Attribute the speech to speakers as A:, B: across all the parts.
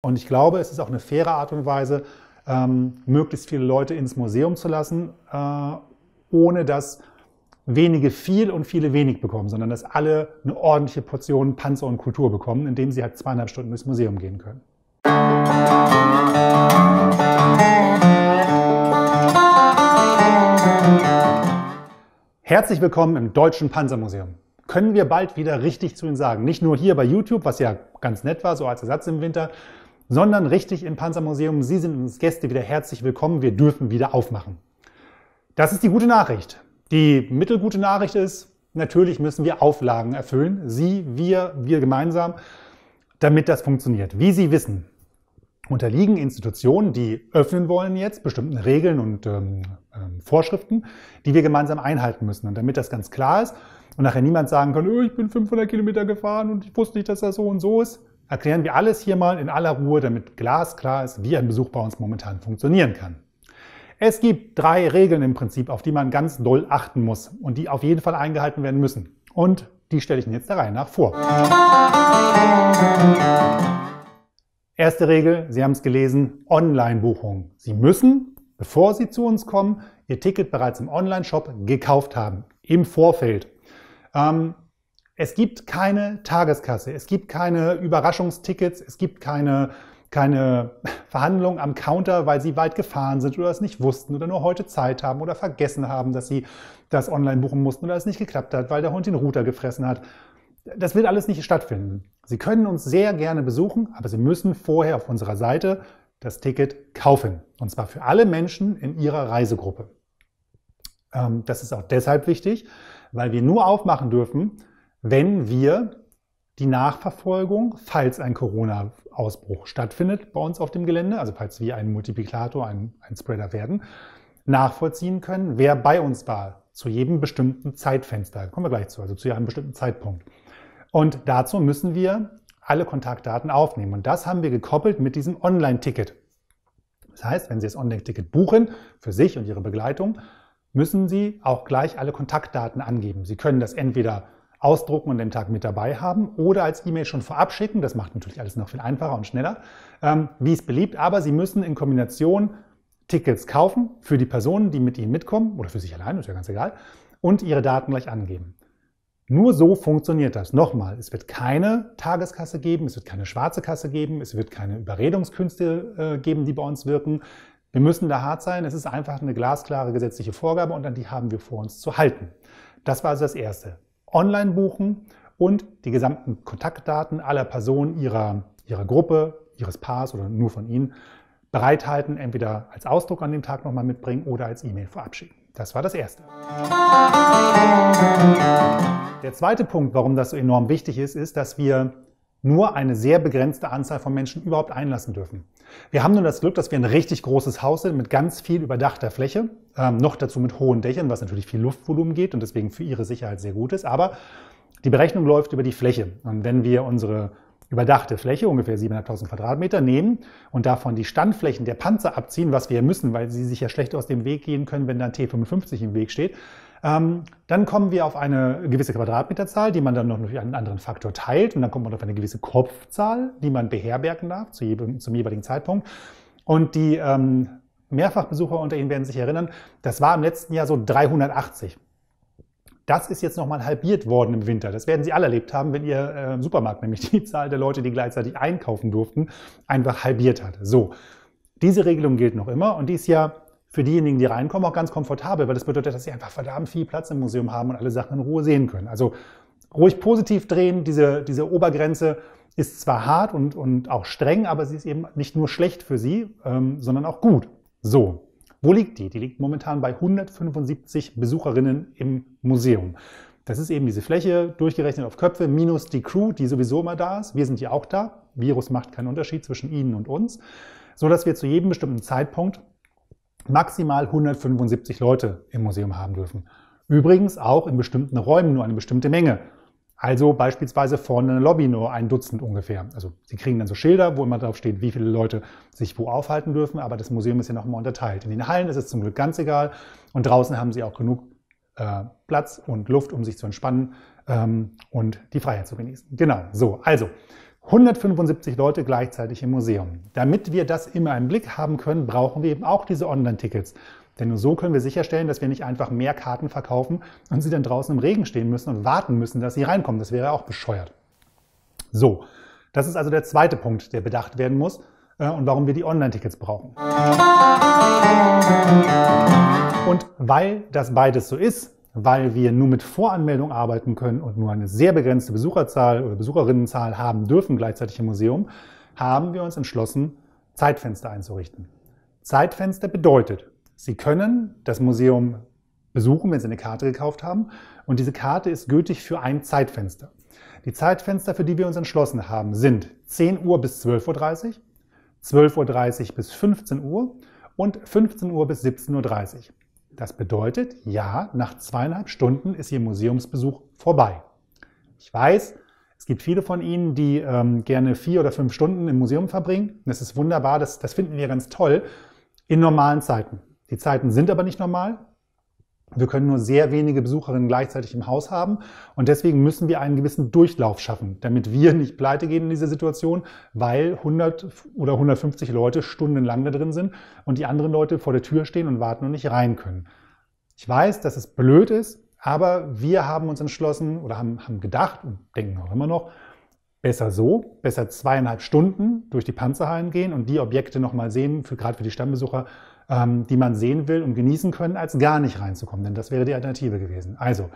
A: Und ich glaube, es ist auch eine faire Art und Weise, ähm, möglichst viele Leute ins Museum zu lassen, äh, ohne dass wenige viel und viele wenig bekommen, sondern dass alle eine ordentliche Portion Panzer und Kultur bekommen, indem sie halt zweieinhalb Stunden ins Museum gehen können. Herzlich willkommen im Deutschen Panzermuseum. Können wir bald wieder richtig zu Ihnen sagen. Nicht nur hier bei YouTube, was ja ganz nett war, so als Ersatz im Winter, sondern richtig im Panzermuseum, Sie sind uns Gäste wieder herzlich willkommen, wir dürfen wieder aufmachen. Das ist die gute Nachricht. Die mittelgute Nachricht ist, natürlich müssen wir Auflagen erfüllen, Sie, wir, wir gemeinsam, damit das funktioniert. Wie Sie wissen, unterliegen Institutionen, die öffnen wollen jetzt, bestimmten Regeln und ähm, ähm Vorschriften, die wir gemeinsam einhalten müssen. Und damit das ganz klar ist und nachher niemand sagen kann, oh, ich bin 500 Kilometer gefahren und ich wusste nicht, dass das so und so ist, erklären wir alles hier mal in aller Ruhe, damit glasklar ist, wie ein Besuch bei uns momentan funktionieren kann. Es gibt drei Regeln im Prinzip, auf die man ganz doll achten muss und die auf jeden Fall eingehalten werden müssen. Und die stelle ich Ihnen jetzt der Reihe nach vor. Erste Regel, Sie haben es gelesen, Online-Buchungen. Sie müssen, bevor Sie zu uns kommen, Ihr Ticket bereits im Online-Shop gekauft haben, im Vorfeld. Ähm, es gibt keine Tageskasse, es gibt keine Überraschungstickets, es gibt keine, keine Verhandlungen am Counter, weil sie weit gefahren sind oder es nicht wussten oder nur heute Zeit haben oder vergessen haben, dass sie das online buchen mussten oder es nicht geklappt hat, weil der Hund den Router gefressen hat. Das wird alles nicht stattfinden. Sie können uns sehr gerne besuchen, aber Sie müssen vorher auf unserer Seite das Ticket kaufen. Und zwar für alle Menschen in Ihrer Reisegruppe. Ähm, das ist auch deshalb wichtig, weil wir nur aufmachen dürfen, wenn wir die Nachverfolgung, falls ein Corona-Ausbruch stattfindet bei uns auf dem Gelände, also falls wir ein Multiplikator, ein, ein Spreader werden, nachvollziehen können, wer bei uns war zu jedem bestimmten Zeitfenster. Kommen wir gleich zu, also zu einem bestimmten Zeitpunkt. Und dazu müssen wir alle Kontaktdaten aufnehmen. Und das haben wir gekoppelt mit diesem Online-Ticket. Das heißt, wenn Sie das Online-Ticket buchen für sich und Ihre Begleitung, müssen Sie auch gleich alle Kontaktdaten angeben. Sie können das entweder ausdrucken und den Tag mit dabei haben oder als E-Mail schon vorab schicken. Das macht natürlich alles noch viel einfacher und schneller, ähm, wie es beliebt. Aber Sie müssen in Kombination Tickets kaufen für die Personen, die mit Ihnen mitkommen oder für sich allein, ist ja ganz egal, und Ihre Daten gleich angeben. Nur so funktioniert das. Nochmal, es wird keine Tageskasse geben, es wird keine schwarze Kasse geben, es wird keine Überredungskünste äh, geben, die bei uns wirken. Wir müssen da hart sein. Es ist einfach eine glasklare gesetzliche Vorgabe und an die haben wir vor uns zu halten. Das war also das Erste online buchen und die gesamten Kontaktdaten aller Personen ihrer, ihrer Gruppe, ihres Paars oder nur von ihnen bereithalten, entweder als Ausdruck an dem Tag nochmal mitbringen oder als E-Mail verabschieden. Das war das Erste. Der zweite Punkt, warum das so enorm wichtig ist, ist, dass wir nur eine sehr begrenzte Anzahl von Menschen überhaupt einlassen dürfen. Wir haben nun das Glück, dass wir ein richtig großes Haus sind mit ganz viel überdachter Fläche ähm, noch dazu mit hohen Dächern, was natürlich viel Luftvolumen geht und deswegen für ihre Sicherheit sehr gut ist. Aber die Berechnung läuft über die Fläche. Und wenn wir unsere überdachte Fläche, ungefähr 700.000 Quadratmeter, nehmen und davon die Standflächen der Panzer abziehen, was wir müssen, weil sie sich ja schlecht aus dem Weg gehen können, wenn da ein T55 im Weg steht, ähm, dann kommen wir auf eine gewisse Quadratmeterzahl, die man dann noch durch einen anderen Faktor teilt und dann kommt man auf eine gewisse Kopfzahl, die man beherbergen darf zu jedem, zum jeweiligen Zeitpunkt. Und die ähm, Mehrfachbesucher unter Ihnen werden sich erinnern, das war im letzten Jahr so 380. Das ist jetzt nochmal halbiert worden im Winter. Das werden Sie alle erlebt haben, wenn Ihr äh, Supermarkt, nämlich die Zahl der Leute, die gleichzeitig einkaufen durften, einfach halbiert hat. So, diese Regelung gilt noch immer und die ist ja für diejenigen, die reinkommen, auch ganz komfortabel, weil das bedeutet, dass sie einfach verdammt viel Platz im Museum haben und alle Sachen in Ruhe sehen können. Also ruhig positiv drehen, diese, diese Obergrenze ist zwar hart und, und auch streng, aber sie ist eben nicht nur schlecht für Sie, ähm, sondern auch gut. So, wo liegt die? Die liegt momentan bei 175 Besucherinnen im Museum. Das ist eben diese Fläche, durchgerechnet auf Köpfe, minus die Crew, die sowieso immer da ist. Wir sind ja auch da. Virus macht keinen Unterschied zwischen Ihnen und uns. So dass wir zu jedem bestimmten Zeitpunkt maximal 175 Leute im Museum haben dürfen. Übrigens auch in bestimmten Räumen nur eine bestimmte Menge. Also beispielsweise vorne in der Lobby nur ein Dutzend ungefähr. Also Sie kriegen dann so Schilder, wo immer drauf steht, wie viele Leute sich wo aufhalten dürfen, aber das Museum ist ja nochmal unterteilt. In den Hallen ist es zum Glück ganz egal und draußen haben Sie auch genug äh, Platz und Luft, um sich zu entspannen ähm, und die Freiheit zu genießen. Genau, so, also 175 Leute gleichzeitig im Museum. Damit wir das immer im Blick haben können, brauchen wir eben auch diese Online-Tickets. Denn nur so können wir sicherstellen, dass wir nicht einfach mehr Karten verkaufen und sie dann draußen im Regen stehen müssen und warten müssen, dass sie reinkommen. Das wäre auch bescheuert. So, das ist also der zweite Punkt, der bedacht werden muss äh, und warum wir die Online-Tickets brauchen. Und weil das beides so ist, weil wir nur mit Voranmeldung arbeiten können und nur eine sehr begrenzte Besucherzahl oder Besucherinnenzahl haben dürfen gleichzeitig im Museum, haben wir uns entschlossen, Zeitfenster einzurichten. Zeitfenster bedeutet, Sie können das Museum besuchen, wenn Sie eine Karte gekauft haben. Und diese Karte ist gültig für ein Zeitfenster. Die Zeitfenster, für die wir uns entschlossen haben, sind 10 Uhr bis 12.30 Uhr, 12.30 Uhr bis 15 Uhr und 15 Uhr bis 17.30 Uhr. Das bedeutet, ja, nach zweieinhalb Stunden ist Ihr Museumsbesuch vorbei. Ich weiß, es gibt viele von Ihnen, die ähm, gerne vier oder fünf Stunden im Museum verbringen. Das ist wunderbar, das, das finden wir ganz toll in normalen Zeiten. Die Zeiten sind aber nicht normal. Wir können nur sehr wenige Besucherinnen gleichzeitig im Haus haben und deswegen müssen wir einen gewissen Durchlauf schaffen, damit wir nicht pleite gehen in dieser Situation, weil 100 oder 150 Leute stundenlang da drin sind und die anderen Leute vor der Tür stehen und warten und nicht rein können. Ich weiß, dass es blöd ist, aber wir haben uns entschlossen oder haben, haben gedacht und denken auch immer noch, besser so, besser zweieinhalb Stunden durch die Panzerhallen gehen und die Objekte nochmal sehen, für, gerade für die Stammbesucher, ähm, die man sehen will und genießen können, als gar nicht reinzukommen, denn das wäre die Alternative gewesen. Also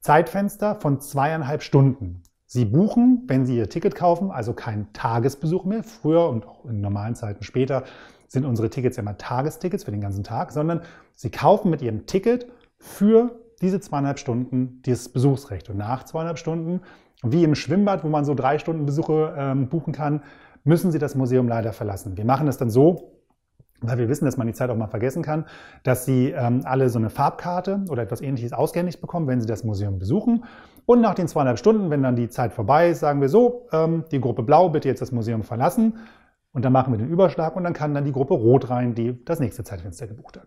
A: Zeitfenster von zweieinhalb Stunden. Sie buchen, wenn Sie Ihr Ticket kaufen, also keinen Tagesbesuch mehr. Früher und auch in normalen Zeiten später sind unsere Tickets ja immer Tagestickets für den ganzen Tag, sondern Sie kaufen mit Ihrem Ticket für diese zweieinhalb Stunden dieses Besuchsrecht. Und nach zweieinhalb Stunden, wie im Schwimmbad, wo man so drei Stunden Besuche ähm, buchen kann, müssen Sie das Museum leider verlassen. Wir machen es dann so, weil wir wissen, dass man die Zeit auch mal vergessen kann, dass sie ähm, alle so eine Farbkarte oder etwas ähnliches ausgehändigt bekommen, wenn sie das Museum besuchen. Und nach den zweieinhalb Stunden, wenn dann die Zeit vorbei ist, sagen wir so, ähm, die Gruppe Blau bitte jetzt das Museum verlassen. Und dann machen wir den Überschlag und dann kann dann die Gruppe Rot rein, die das nächste Zeitfenster gebucht hat.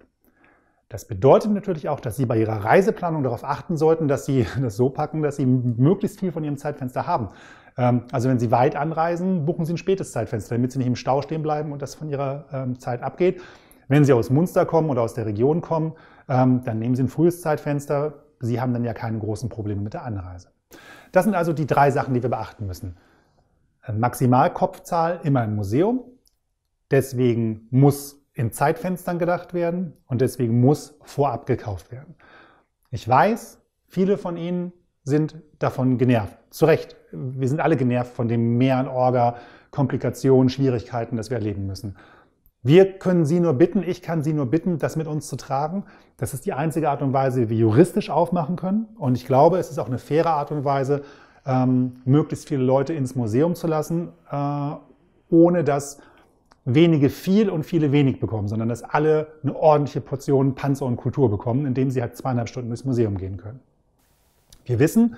A: Das bedeutet natürlich auch, dass Sie bei Ihrer Reiseplanung darauf achten sollten, dass Sie das so packen, dass Sie möglichst viel von Ihrem Zeitfenster haben. Ähm, also wenn Sie weit anreisen, buchen Sie ein spätes Zeitfenster, damit Sie nicht im Stau stehen bleiben und das von Ihrer ähm, Zeit abgeht. Wenn Sie aus Munster kommen oder aus der Region kommen, ähm, dann nehmen Sie ein frühes Zeitfenster. Sie haben dann ja keine großen Probleme mit der Anreise. Das sind also die drei Sachen, die wir beachten müssen. Maximalkopfzahl immer im Museum. Deswegen muss in Zeitfenstern gedacht werden und deswegen muss vorab gekauft werden. Ich weiß, viele von Ihnen sind davon genervt. Zu Recht. Wir sind alle genervt von dem Mehr an Orga, Komplikationen, Schwierigkeiten, das wir erleben müssen. Wir können Sie nur bitten, ich kann Sie nur bitten, das mit uns zu tragen. Das ist die einzige Art und Weise, wie wir juristisch aufmachen können. Und ich glaube, es ist auch eine faire Art und Weise, ähm, möglichst viele Leute ins Museum zu lassen, äh, ohne dass wenige viel und viele wenig bekommen, sondern dass alle eine ordentliche Portion Panzer und Kultur bekommen, indem sie halt zweieinhalb Stunden ins Museum gehen können. Wir wissen,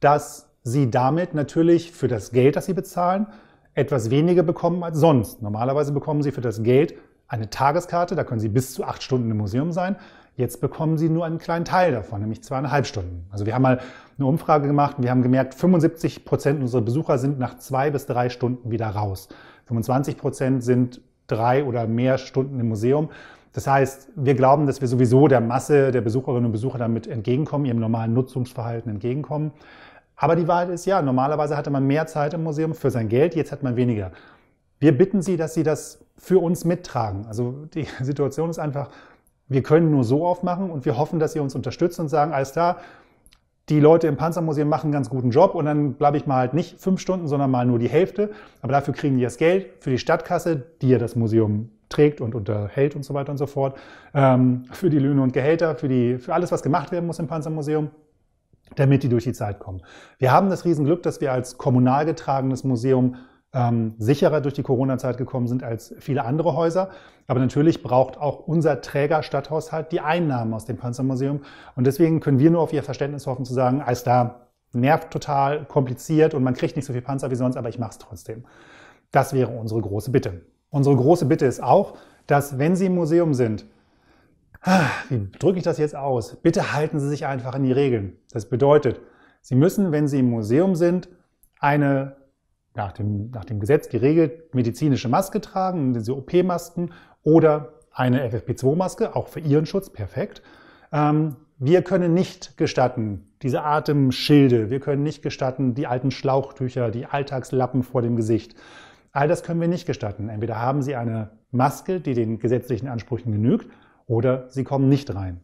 A: dass Sie damit natürlich für das Geld, das Sie bezahlen, etwas weniger bekommen als sonst. Normalerweise bekommen Sie für das Geld eine Tageskarte, da können Sie bis zu acht Stunden im Museum sein. Jetzt bekommen Sie nur einen kleinen Teil davon, nämlich zweieinhalb Stunden. Also wir haben mal eine Umfrage gemacht und wir haben gemerkt, 75 Prozent unserer Besucher sind nach zwei bis drei Stunden wieder raus. 25 Prozent sind drei oder mehr Stunden im Museum. Das heißt, wir glauben, dass wir sowieso der Masse der Besucherinnen und Besucher damit entgegenkommen, ihrem normalen Nutzungsverhalten entgegenkommen. Aber die Wahrheit ist ja, normalerweise hatte man mehr Zeit im Museum für sein Geld, jetzt hat man weniger. Wir bitten Sie, dass Sie das für uns mittragen. Also die Situation ist einfach, wir können nur so aufmachen und wir hoffen, dass Sie uns unterstützen und sagen, alles klar, die Leute im Panzermuseum machen einen ganz guten Job und dann bleibe ich mal halt nicht fünf Stunden, sondern mal nur die Hälfte. Aber dafür kriegen die das Geld für die Stadtkasse, die ja das Museum trägt und unterhält und so weiter und so fort, ähm, für die Löhne und Gehälter, für, die, für alles, was gemacht werden muss im Panzermuseum damit die durch die Zeit kommen. Wir haben das Riesenglück, dass wir als kommunal getragenes Museum ähm, sicherer durch die Corona-Zeit gekommen sind als viele andere Häuser. Aber natürlich braucht auch unser Träger Stadthaushalt die Einnahmen aus dem Panzermuseum. Und deswegen können wir nur auf Ihr Verständnis hoffen zu sagen, als da nervt total, kompliziert und man kriegt nicht so viel Panzer wie sonst, aber ich mache es trotzdem. Das wäre unsere große Bitte. Unsere große Bitte ist auch, dass wenn Sie im Museum sind, ah, wie drücke ich das jetzt aus? Bitte halten Sie sich einfach an die Regeln. Das bedeutet, Sie müssen, wenn Sie im Museum sind, eine nach dem, nach dem Gesetz geregelt medizinische Maske tragen, diese OP-Masken oder eine FFP2-Maske, auch für ihren Schutz, perfekt. Ähm, wir können nicht gestatten, diese Atemschilde, wir können nicht gestatten, die alten Schlauchtücher, die Alltagslappen vor dem Gesicht. All das können wir nicht gestatten. Entweder haben Sie eine Maske, die den gesetzlichen Ansprüchen genügt, oder Sie kommen nicht rein.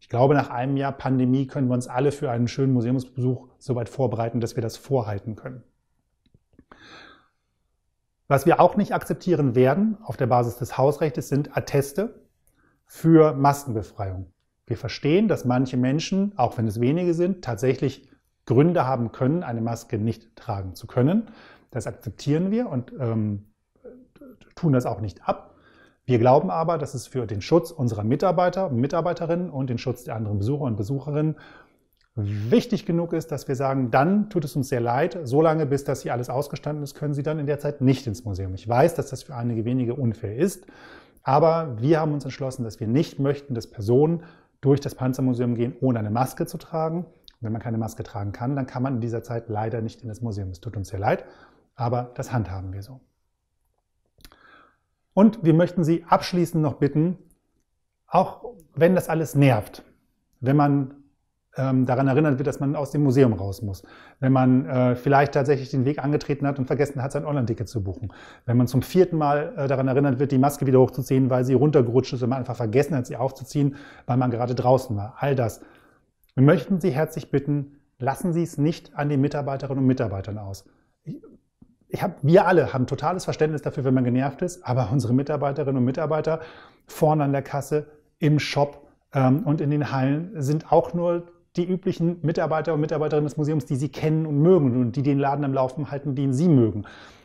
A: Ich glaube, nach einem Jahr Pandemie können wir uns alle für einen schönen Museumsbesuch so weit vorbereiten, dass wir das vorhalten können. Was wir auch nicht akzeptieren werden auf der Basis des Hausrechts sind Atteste für Maskenbefreiung. Wir verstehen, dass manche Menschen, auch wenn es wenige sind, tatsächlich Gründe haben können, eine Maske nicht tragen zu können. Das akzeptieren wir und ähm, tun das auch nicht ab. Wir glauben aber, dass es für den Schutz unserer Mitarbeiter und Mitarbeiterinnen und den Schutz der anderen Besucher und Besucherinnen wichtig genug ist, dass wir sagen, dann tut es uns sehr leid, solange bis das hier alles ausgestanden ist, können Sie dann in der Zeit nicht ins Museum. Ich weiß, dass das für einige wenige unfair ist, aber wir haben uns entschlossen, dass wir nicht möchten, dass Personen durch das Panzermuseum gehen, ohne eine Maske zu tragen. Wenn man keine Maske tragen kann, dann kann man in dieser Zeit leider nicht in das Museum. Es tut uns sehr leid, aber das handhaben wir so. Und wir möchten Sie abschließend noch bitten, auch wenn das alles nervt, wenn man ähm, daran erinnert wird, dass man aus dem Museum raus muss. Wenn man äh, vielleicht tatsächlich den Weg angetreten hat und vergessen hat, sein Online-Ticket zu buchen. Wenn man zum vierten Mal äh, daran erinnert wird, die Maske wieder hochzuziehen, weil sie runtergerutscht ist und man einfach vergessen hat, sie aufzuziehen, weil man gerade draußen war. All das. Wir möchten Sie herzlich bitten, lassen Sie es nicht an den Mitarbeiterinnen und Mitarbeitern aus. ich hab, wir alle haben totales Verständnis dafür, wenn man genervt ist, aber unsere Mitarbeiterinnen und Mitarbeiter vorne an der Kasse, im Shop ähm, und in den Hallen sind auch nur die üblichen Mitarbeiter und Mitarbeiterinnen des Museums, die sie kennen und mögen und die den Laden am Laufen halten, den sie mögen.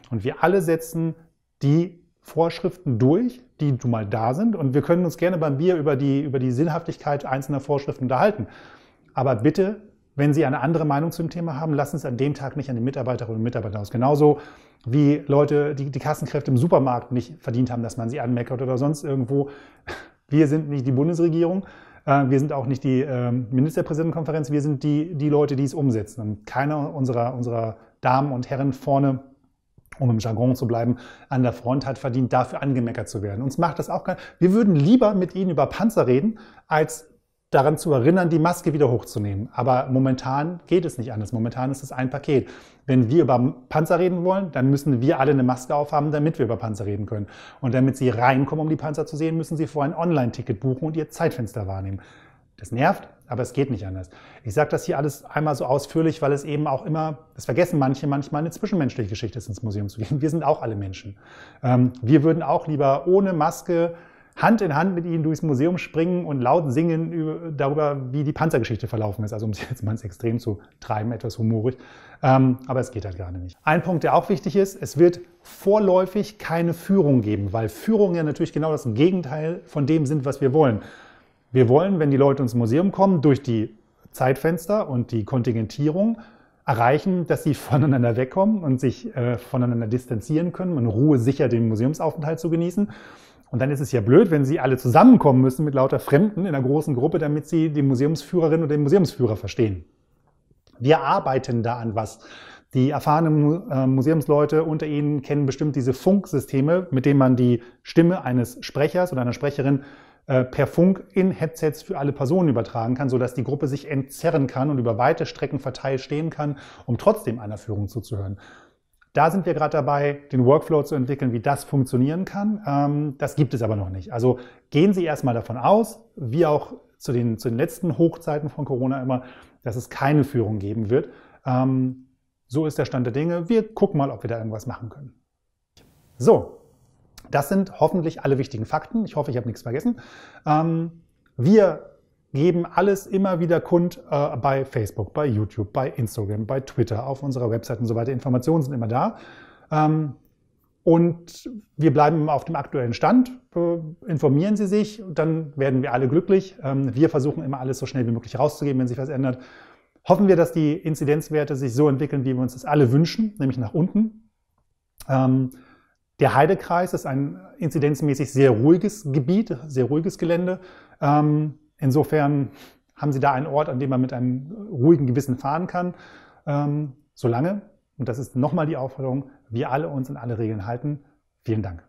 A: Und wir alle setzen die Vorschriften durch, die nun mal da sind. Und wir können uns gerne beim Bier über die, über die Sinnhaftigkeit einzelner Vorschriften unterhalten. Aber bitte, wenn Sie eine andere Meinung zum Thema haben, lassen Sie es an dem Tag nicht an den Mitarbeiterinnen und Mitarbeitern aus. Genauso wie Leute, die die Kassenkräfte im Supermarkt nicht verdient haben, dass man sie anmeckert oder sonst irgendwo. Wir sind nicht die Bundesregierung. Äh, wir sind auch nicht die ähm, Ministerpräsidentenkonferenz, wir sind die, die Leute, die es umsetzen. Und keiner unserer, unserer Damen und Herren vorne um im Jargon zu bleiben, an der Front hat verdient, dafür angemeckert zu werden. Uns macht das auch kein. Wir würden lieber mit ihnen über Panzer reden, als daran zu erinnern, die Maske wieder hochzunehmen. Aber momentan geht es nicht anders. Momentan ist es ein Paket. Wenn wir über Panzer reden wollen, dann müssen wir alle eine Maske aufhaben, damit wir über Panzer reden können. Und damit Sie reinkommen, um die Panzer zu sehen, müssen Sie vorher ein Online-Ticket buchen und Ihr Zeitfenster wahrnehmen. Das nervt, aber es geht nicht anders. Ich sage das hier alles einmal so ausführlich, weil es eben auch immer, das vergessen manche manchmal, eine zwischenmenschliche Geschichte ist, ins Museum zu gehen. Wir sind auch alle Menschen. Ähm, wir würden auch lieber ohne Maske Hand in Hand mit ihnen durchs Museum springen und laut singen über, darüber, wie die Panzergeschichte verlaufen ist. Also um es jetzt mal ins Extrem zu treiben, etwas humorisch. Ähm, aber es geht halt gerade nicht. Ein Punkt, der auch wichtig ist, es wird vorläufig keine Führung geben, weil Führung ja natürlich genau das Gegenteil von dem sind, was wir wollen. Wir wollen, wenn die Leute ins Museum kommen, durch die Zeitfenster und die Kontingentierung erreichen, dass sie voneinander wegkommen und sich äh, voneinander distanzieren können und Ruhe sicher den Museumsaufenthalt zu genießen. Und dann ist es ja blöd, wenn sie alle zusammenkommen müssen mit lauter Fremden in einer großen Gruppe, damit sie die Museumsführerin oder den Museumsführer verstehen. Wir arbeiten da an was. Die erfahrenen äh, Museumsleute unter Ihnen kennen bestimmt diese Funksysteme, mit denen man die Stimme eines Sprechers oder einer Sprecherin äh, per Funk in Headsets für alle Personen übertragen kann, sodass die Gruppe sich entzerren kann und über weite Strecken verteilt stehen kann, um trotzdem einer Führung zuzuhören. Da sind wir gerade dabei, den Workflow zu entwickeln, wie das funktionieren kann. Ähm, das gibt es aber noch nicht. Also gehen Sie erstmal davon aus, wie auch zu den, zu den letzten Hochzeiten von Corona immer, dass es keine Führung geben wird. Ähm, so ist der Stand der Dinge. Wir gucken mal, ob wir da irgendwas machen können. So, das sind hoffentlich alle wichtigen Fakten. Ich hoffe, ich habe nichts vergessen. Ähm, wir geben alles immer wieder kund äh, bei Facebook, bei YouTube, bei Instagram, bei Twitter, auf unserer Website und so weiter. Informationen sind immer da. Ähm, und wir bleiben auf dem aktuellen Stand. Äh, informieren Sie sich, dann werden wir alle glücklich. Ähm, wir versuchen immer alles so schnell wie möglich rauszugeben, wenn sich was ändert. Hoffen wir, dass die Inzidenzwerte sich so entwickeln, wie wir uns das alle wünschen, nämlich nach unten. Ähm, der Heidekreis ist ein inzidenzmäßig sehr ruhiges Gebiet, sehr ruhiges Gelände. Ähm, Insofern haben Sie da einen Ort, an dem man mit einem ruhigen Gewissen fahren kann, ähm, solange, und das ist nochmal die Aufforderung, wir alle uns an alle Regeln halten. Vielen Dank.